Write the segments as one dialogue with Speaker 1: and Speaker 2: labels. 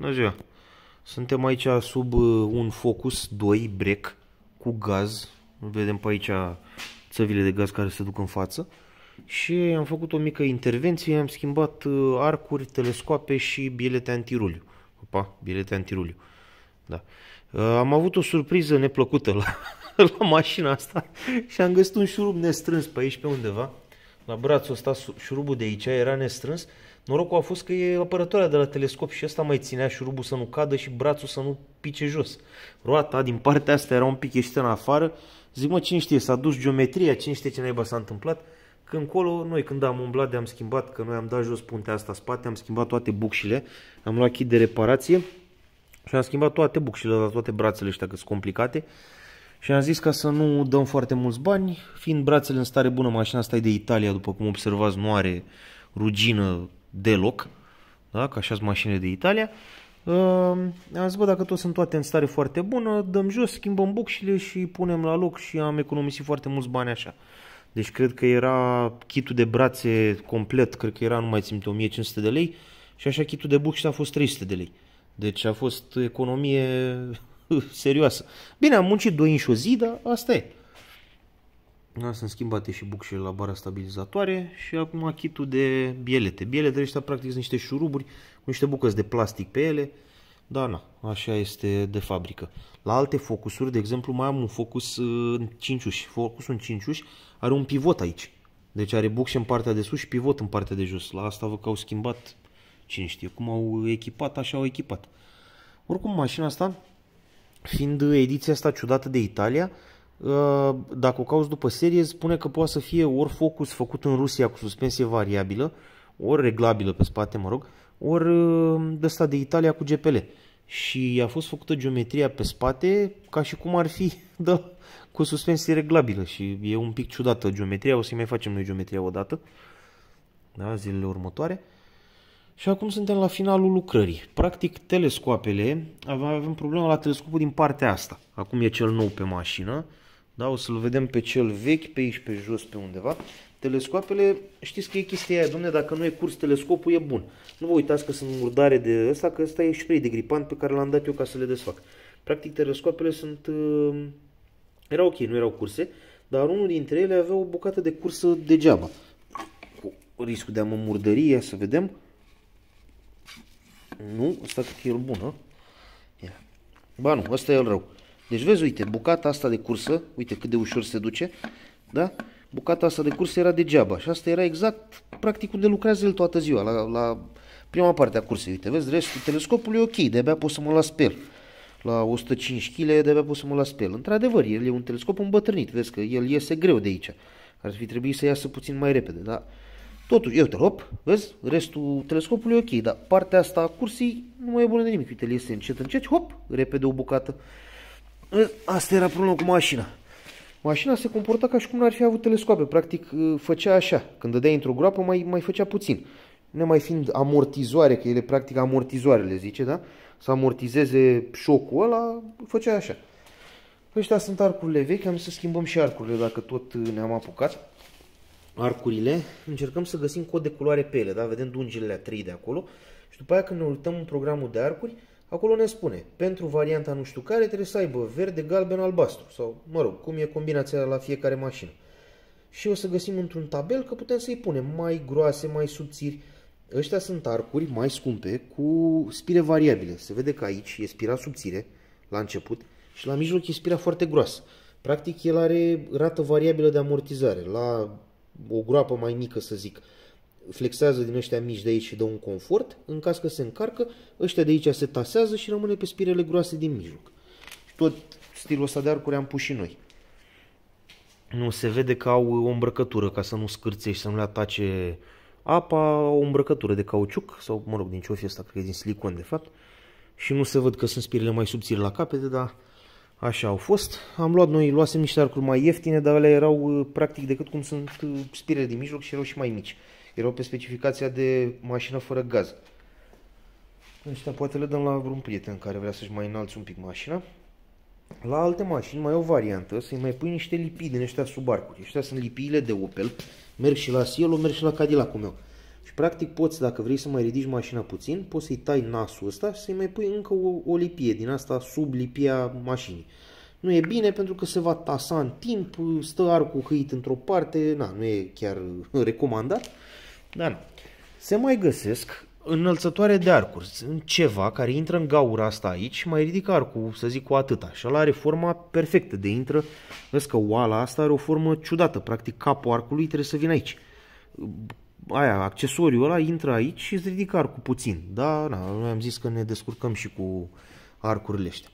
Speaker 1: Bună ziua! Suntem aici sub uh, un Focus 2 break cu gaz. Vedem pe aici țăvile de gaz care se duc în față. Și am făcut o mică intervenție, am schimbat uh, arcuri, telescoape și bilete antiruliu. Opa, bilete antiruliu. Da. Uh, am avut o surpriză neplăcută la, la mașina asta și am găsit un șurub nestrâns pe aici, pe undeva la brațul ăsta, șurubul de aici era nestrâns. Norocul a fost că e apărătoarea de la telescop și ăsta mai ținea șurubul să nu cadă și brațul să nu pice jos. Roata din partea asta era un pic ieșită în afară. Zic, mă, cine știe, s-a dus geometria, cine știe ce naiba s-a întâmplat. Când colo, noi când am umblat, de-am schimbat, că noi am dat jos puntea asta spate, am schimbat toate bucșile, am luat chit de reparație și am schimbat toate bucșile, toate brațele ăștia, că sunt complicate. Și am zis ca să nu dăm foarte mulți bani, fiind brațele în stare bună, mașina asta e de Italia, după cum observați, nu are rugină deloc, da? ca așa mașinile de Italia. Uh, am zis, bă, dacă toți sunt toate în stare foarte bună, dăm jos, schimbăm bucșile și punem la loc și am economisit foarte mulți bani așa. Deci cred că era kitul de brațe complet, cred că era, numai mai 1500 de lei și așa kitul de bucșile a fost 300 de lei. Deci a fost economie serioasă. Bine, am muncit doi și o zi, dar asta e. Da, sunt schimbate și bucșele la bara stabilizatoare și acum kitul de bielete. Bieletele ăștia practic sunt niște șuruburi cu niște bucăți de plastic pe ele. Da, na, așa este de fabrică. La alte focusuri, de exemplu, mai am un focus uh, în cinciuși. Focusul în cinciuși are un pivot aici. Deci are bucșe în partea de sus și pivot în partea de jos. La asta vă că au schimbat, cine știe, cum au echipat, așa au echipat. Oricum, mașina asta fiind ediția asta ciudată de Italia, uh, dacă o cauți după serie, spune că poate să fie ori focus făcut în Rusia cu suspensie variabilă, ori reglabilă pe spate, mă rog, ori uh, de asta de Italia cu GPL. Și a fost făcută geometria pe spate ca și cum ar fi da, cu suspensie reglabilă și e un pic ciudată geometria, o să mai facem noi geometria odată, da, zilele următoare. Uh, și acum suntem la finalul lucrării. Practic, telescoapele, avem, problema la telescopul din partea asta. Acum e cel nou pe mașină, da? o să-l vedem pe cel vechi, pe aici, pe jos, pe undeva. Telescoapele, știți că e chestia aia, domne, dacă nu e curs telescopul, e bun. Nu vă uitați că sunt murdare de ăsta, că ăsta e spray de gripant pe care l-am dat eu ca să le desfac. Practic, telescoapele sunt... Uh, erau ok, nu erau curse, dar unul dintre ele avea o bucată de cursă degeaba. Cu riscul de a mă murdări, ia să vedem. Nu, asta cred că e el bună. Ia. Ba nu, ăsta e el rău. Deci vezi, uite, bucata asta de cursă, uite cât de ușor se duce, da? Bucata asta de cursă era degeaba și asta era exact practic unde lucrează el toată ziua, la, la prima parte a cursei. Uite, vezi, restul telescopului e ok, de-abia pot să mă las pe el. La 105 kg, de-abia pot să mă las pe el. Într-adevăr, el e un telescop îmbătrânit, vezi că el iese greu de aici. Ar fi trebuit să iasă puțin mai repede, dar Totuși, eu te hop, vezi, restul telescopului e ok, dar partea asta a cursii nu mai e bună de nimic. Uite, le iese încet, încet, hop, repede o bucată. asta era problema cu mașina. Mașina se comporta ca și cum n-ar fi avut telescoape, practic ă, făcea așa, când dădea într-o groapă mai, mai făcea puțin. Ne mai fiind amortizoare, că ele practic amortizoare le zice, da? Să amortizeze șocul ăla, făcea așa. Ăștia sunt arcurile vechi, am să schimbăm și arcurile dacă tot ă, ne-am apucat arcurile, încercăm să găsim cod de culoare pe ele, da? vedem dungile 3 de acolo și după aia când ne uităm în programul de arcuri, acolo ne spune, pentru varianta nu știu care trebuie să aibă verde, galben, albastru sau, mă rog, cum e combinația la fiecare mașină. Și o să găsim într-un tabel că putem să-i punem mai groase, mai subțiri. Ăștia sunt arcuri mai scumpe cu spire variabile. Se vede că aici e spira subțire la început și la mijloc e spira foarte groasă. Practic el are rată variabilă de amortizare. La o groapă mai mică, să zic, flexează din ăștia mici de aici și dă un confort, în caz că se încarcă, ăștia de aici se tasează și rămâne pe spirele groase din mijloc. Și tot stilul ăsta de arcuri am pus și noi. Nu, se vede că au o îmbrăcătură ca să nu scârțe și să nu le atace apa, o îmbrăcătură de cauciuc sau, mă rog, din ce o fi asta, cred că e din silicon de fapt. Și nu se văd că sunt spirele mai subțiri la capete, dar Așa au fost. Am luat noi, luasem niște arcuri mai ieftine, dar alea erau uh, practic decât cum sunt uh, spirele din mijloc și erau și mai mici. Erau pe specificația de mașină fără gaz. Ăștia poate le dăm la vreun prieten care vrea să-și mai înalți un pic mașina. La alte mașini mai o variantă, să-i mai pui niște lipii din ăștia sub arcuri. Ăștia sunt lipiile de Opel, merg și la Cielo, merg și la Cadillacul meu. Și practic poți, dacă vrei să mai ridici mașina puțin, poți să-i tai nasul ăsta și să-i mai pui încă o, o lipie din asta sub lipia mașinii. Nu e bine pentru că se va tasa în timp, stă arcul hâit într-o parte, na, nu e chiar recomandat, Da, na. Se mai găsesc înălțătoare de arcuri, ceva care intră în gaura asta aici și mai ridică arcul, să zic, cu atâta. Și ăla are forma perfectă de intră. Vezi că oala asta are o formă ciudată, practic capul arcului trebuie să vină aici aia, accesoriul ăla intră aici și îți ridică arcul puțin. Da, na, noi am zis că ne descurcăm și cu arcurile ăștia.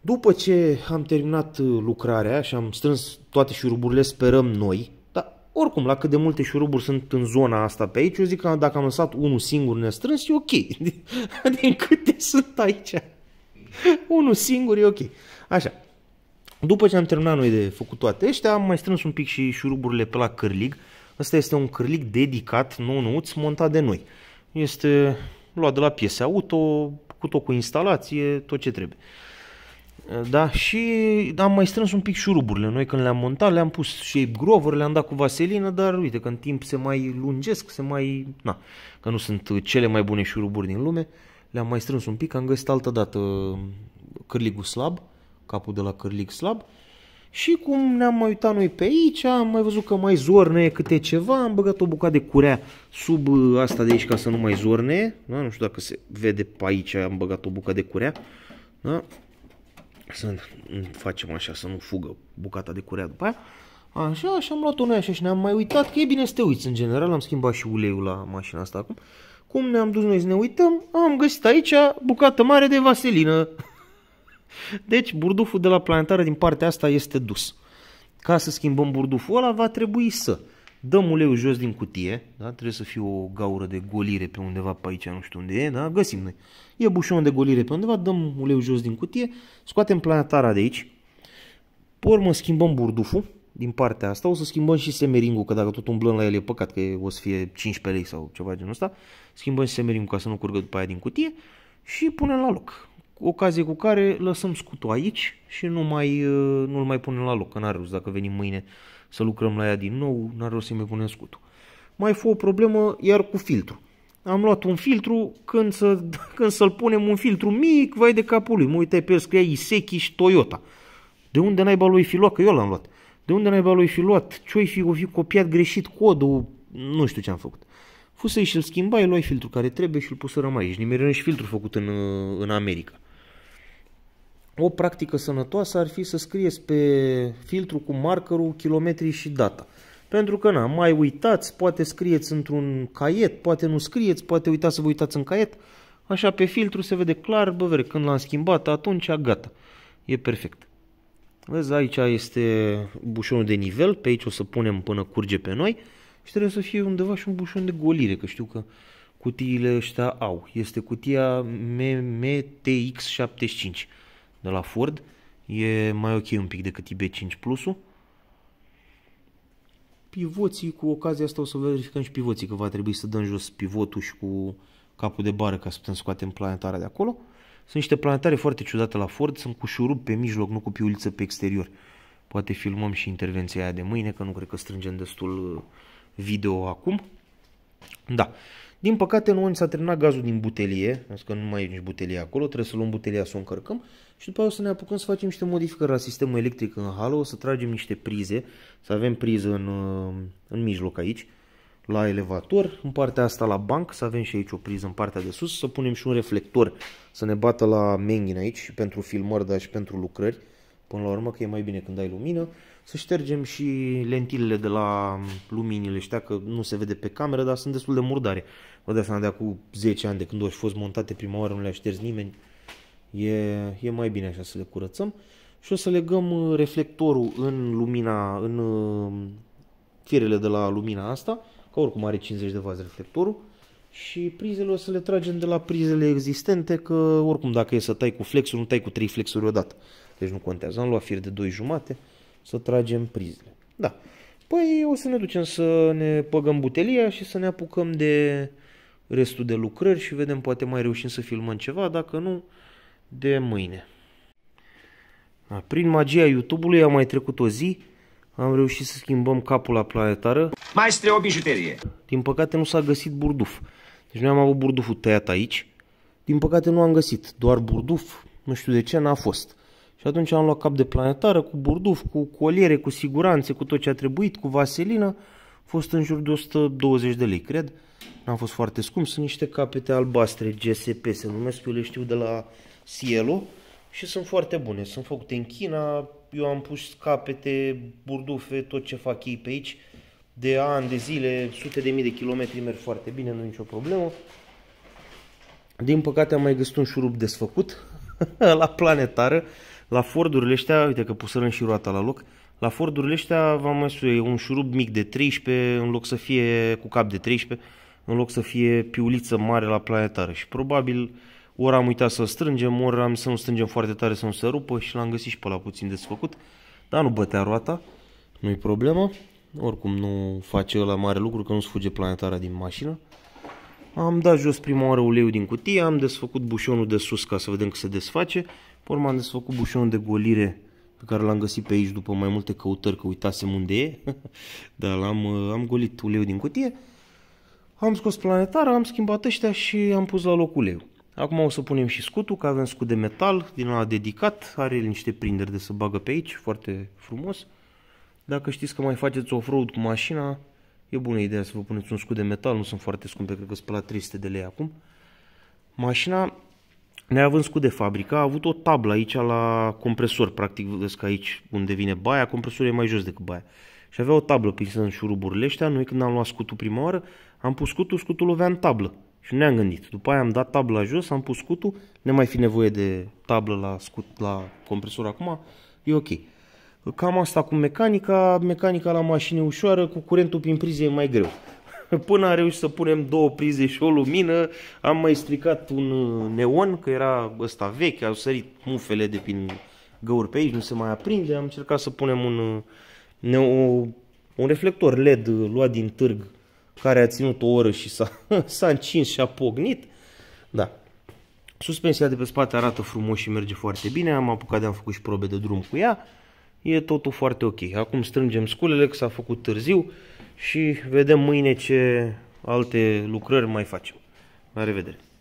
Speaker 1: După ce am terminat uh, lucrarea și am strâns toate șuruburile, sperăm noi, dar oricum, la cât de multe șuruburi sunt în zona asta pe aici, eu zic că dacă am lăsat unul singur nestrâns, e ok. Din câte sunt aici? unul singur e ok. Așa. După ce am terminat noi de făcut toate ăștia, am mai strâns un pic și șuruburile pe la cârlig, Ăsta este un cârlic dedicat, nou nouț, montat de noi. Este luat de la piese auto, cu tot cu instalație, tot ce trebuie. Da, și am mai strâns un pic șuruburile. Noi când le-am montat, le-am pus shape grover, le-am dat cu vaselină, dar uite că în timp se mai lungesc, se mai... Na, că nu sunt cele mai bune șuruburi din lume. Le-am mai strâns un pic, am găsit altă dată cârligul slab, capul de la cârlig slab și cum ne-am mai uitat noi pe aici, am mai văzut că mai zorne câte ceva, am băgat o bucată de curea sub uh, asta de aici ca să nu mai zorne. Da? Nu știu dacă se vede pe aici, am băgat o bucată de curea. Da? Să facem așa, să nu fugă bucata de curea după aia. Așa, și am luat-o noi așa și ne-am mai uitat, că e bine să te uiți în general, am schimbat și uleiul la mașina asta acum. Cum ne-am dus noi să ne uităm, am găsit aici bucată mare de vaselină. Deci burduful de la planetară din partea asta este dus. Ca să schimbăm burduful ăla va trebui să dăm uleiul jos din cutie, da? trebuie să fie o gaură de golire pe undeva pe aici, nu știu unde e, da? găsim noi. E bușon de golire pe undeva, dăm uleiul jos din cutie, scoatem planetara de aici, pe urmă schimbăm burduful din partea asta, o să schimbăm și semeringul, că dacă tot umblăm la el e păcat că o să fie 15 lei sau ceva genul ăsta, schimbăm și semeringul ca să nu curgă după aia din cutie și punem la loc ocazie cu care lăsăm scutul aici și nu mai, uh, nu-l mai punem la loc, că n-are rost dacă venim mâine să lucrăm la ea din nou, n-are rost să mai punem scutul. Mai fă o problemă iar cu filtru. Am luat un filtru, când, să, când să-l punem un filtru mic, vai de capul lui, mă uite pe el, scria Iseki și Toyota. De unde naiba lui fi luat? Că eu l-am luat. De unde naiba lui fi luat? Ce-o fi, o fi copiat greșit codul? Nu știu ce am făcut fusei și îl schimbai, luai filtrul care trebuie și îl rămâi. aici, nimeni și filtrul făcut în, uh, în America. O practică sănătoasă ar fi să scrieți pe filtru cu markerul kilometri și data. Pentru că, na, mai uitați, poate scrieți într-un caiet, poate nu scrieți, poate uitați să vă uitați în caiet. Așa, pe filtru se vede clar, bă, vere, când l-am schimbat, atunci, gata. E perfect. Vezi, aici este bușonul de nivel, pe aici o să punem până curge pe noi și trebuie să fie undeva și un bușon de golire, că știu că cutiile ăștia au. Este cutia MTX75 de la Ford. E mai ok un pic decât IB5 Plus-ul. Pivoții, cu ocazia asta o să verificăm și pivoții, că va trebui să dăm jos pivotul și cu capul de bară ca să putem în planetarea de acolo. Sunt niște planetare foarte ciudate la Ford, sunt cu șurub pe mijloc, nu cu piuliță pe exterior. Poate filmăm și intervenția aia de mâine, că nu cred că strângem destul video acum. Da. Din păcate, nu s-a terminat gazul din butelie, că nu mai e nici butelie acolo, trebuie să luăm butelia să o încărcăm și după o să ne apucăm să facem niște modificări la sistemul electric în hală, o să tragem niște prize, să avem priză în, uh, în mijloc aici, la elevator, în partea asta la banc, să avem și aici o priză în partea de sus, să punem și un reflector să ne bată la menghin aici și pentru filmări, dar și pentru lucrări până la urmă, că e mai bine când ai lumină, să ștergem și lentilele de la luminile ăștia, că nu se vede pe cameră, dar sunt destul de murdare. Vă dați seama de acum 10 ani de când au fost montate prima oară, nu le-a șters nimeni. E, e mai bine așa să le curățăm. Și o să legăm uh, reflectorul în lumina, în uh, firele de la lumina asta, că oricum are 50 de vaz reflectorul și prizele o să le tragem de la prizele existente, că oricum dacă e să tai cu flexul, nu tai cu trei flexuri odată. Deci nu contează. Am luat fir de 2 jumate să tragem prizele. Da. Păi o să ne ducem să ne păgăm butelia și să ne apucăm de restul de lucrări și vedem poate mai reușim să filmăm ceva, dacă nu, de mâine. Da, prin magia YouTube-ului a mai trecut o zi, am reușit să schimbăm capul la planetară. Maestre o bijuterie. Din păcate nu s-a găsit burduf. Deci noi am avut burduful tăiat aici. Din păcate nu am găsit, doar burduf, nu știu de ce, n-a fost. Și atunci am luat cap de planetară cu burduf, cu coliere, cu siguranțe, cu tot ce a trebuit, cu vaselină. A fost în jur de 120 de lei, cred. N-a fost foarte scump. Sunt niște capete albastre, GSP se numesc, eu le știu de la Cielo și sunt foarte bune. Sunt făcute în China, eu am pus capete, burdufe, tot ce fac ei pe aici de ani, de zile, sute de mii de kilometri merg foarte bine, nu e nicio problemă. Din păcate am mai găsit un șurub desfăcut la planetară, la Fordurile ăștia, uite că pusărăm și roata la loc, la Fordurile ăștia v-am mai spus un șurub mic de 13 în loc să fie cu cap de 13, în loc să fie piuliță mare la planetară și probabil ori am uitat să strângem, ori am să nu strângem foarte tare să nu se rupă și l-am găsit și pe la puțin desfăcut, dar nu bătea roata, nu-i problemă oricum nu face la mare lucru că nu-ți fuge planetara din mașină. Am dat jos prima oară uleiul din cutie, am desfăcut bușonul de sus ca să vedem că se desface, pe urmă am desfăcut bușonul de golire pe care l-am găsit pe aici după mai multe căutări, că uitasem unde e, dar l-am am golit uleiul din cutie, am scos planetara, am schimbat ăștia și am pus la loc uleiul. Acum o să punem și scutul, că avem scut de metal, din ăla dedicat, are niște prinderi de să bagă pe aici, foarte frumos. Dacă știți că mai faceți off-road cu mașina, e bună ideea să vă puneți un scut de metal, nu sunt foarte scumpe, cred că sunt la 300 de lei acum. Mașina, neavând scut de fabrică, a avut o tablă aici la compresor, practic, vedeți că aici unde vine baia, compresorul e mai jos decât baia. Și avea o tablă prinsă în șuruburile ăștia, noi când am luat scutul prima oară, am pus scutul, scutul lovea în tablă. Și nu ne-am gândit. După aia am dat tabla jos, am pus scutul, ne mai fi nevoie de tablă la, scut, la compresor acum, e ok. Cam asta cu mecanica, mecanica la mașină ușoară, cu curentul prin prize e mai greu. Până am reușit să punem două prize și o lumină, am mai stricat un uh, neon, că era ăsta vechi, au sărit mufele de prin găuri pe aici, nu se mai aprinde, am încercat să punem un, uh, un reflector LED uh, luat din târg, care a ținut o oră și s-a încins și a pognit. Da. Suspensia de pe spate arată frumos și merge foarte bine, am apucat de am făcut și probe de drum cu ea e totul foarte ok. Acum strângem sculele, că s-a făcut târziu și vedem mâine ce alte lucrări mai facem. La revedere!